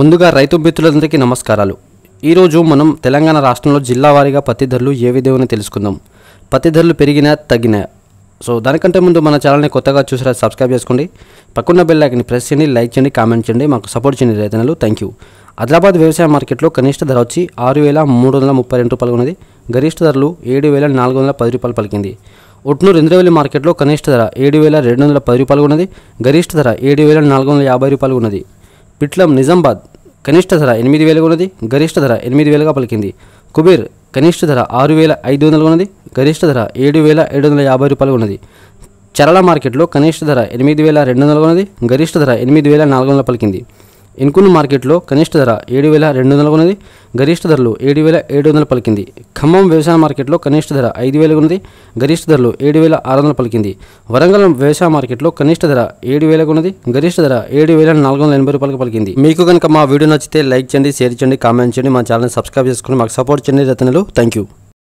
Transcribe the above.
ముందుగా రైతు మిత్రులందరికీ నమస్కారాలు ఈరోజు మనం తెలంగాణ రాష్ట్రంలో జిల్లా వారీగా పత్తి ధరలు ఏ విధమైన తెలుసుకుందాం పత్తి ధరలు పెరిగినా తగ్గినా సో దానికంటే ముందు మన ఛానల్ని కొత్తగా చూసినా సబ్స్క్రైబ్ చేసుకోండి పక్కన బెల్ ప్రెస్ చేయండి లైక్ చేయండి కామెంట్ చేయండి మాకు సపోర్ట్ చేయండి రైతనలు థ్యాంక్ యూ హైదరాబాద్ వ్యవసాయ మార్కెట్లో కనిష్ట ధర వచ్చి ఆరు వేల మూడు వందల ముప్పై రెండు రూపాయలు ఉన్నది గరిష్ట ధరలు ఏడు వేల నాలుగు వందల పది రూపాయలు పలికింది ఒట్నూరు ఇంద్రవెల్లి మార్కెట్లో కనిష్ట ధర ఏడు వేల రెండు వందల పది రూపాయలు ఉన్నది గరిష్ట ధర ఏడు వేల నాలుగు వందల యాభై రూపాయలు ఉన్నది పిట్లం నిజామాబాద్ కనిష్ట ధర ఎనిమిది వేలుగా ఉన్నది గరిష్ట ధర ఎనిమిది వేలుగా పలికింది కుబేర్ కనిష్ట ధర ఆరు వేల ఐదు వందలుగా ఉన్నది గరిష్ట ధర ఏడు వేల ఏడు వందల యాభై రూపాయలుగా ఉన్నది చరళ మార్కెట్లో కనిష్ట ధర ఎనిమిది వేల రెండు వందలుగా ఉన్నది గరిష్ట ధర ఎనిమిది వేల నాలుగు వందల పలికింది ఇన్కున్ మార్కెట్లో కనిష్ట ధర ఏడు వేల రెండు వందలు ఉన్నది గరిష్ట ధరలు ఏడు వేల ఏడు వందలు పలికింది ఖమ్మం వ్యవసాయ మార్కెట్లో కనిష్ట ధర ఐదు వేలు ఉన్నది గరిష్ట ధరలు ఏడు వేల ఆరు వందలు పలికింది వరంగల్ వ్యవసాయ మార్కెట్లో కనిష్ట ధర ఏడు వేలకు ఉన్నది గరిష్ట ధర ఏడు వేల నాలుగు వందల ఎనభై రూపాయలకు పలికింది మీకు కనుక మా వీడియో నచ్చితే లైక్ చేయండి షేర్ చేయండి కామెంట్ చేయండి మా ఛానల్ సబ్స్క్రైబ్ చేసుకుని మాకు సపోర్ట్ చేయండి రతనలు థ్యాంక్ యూ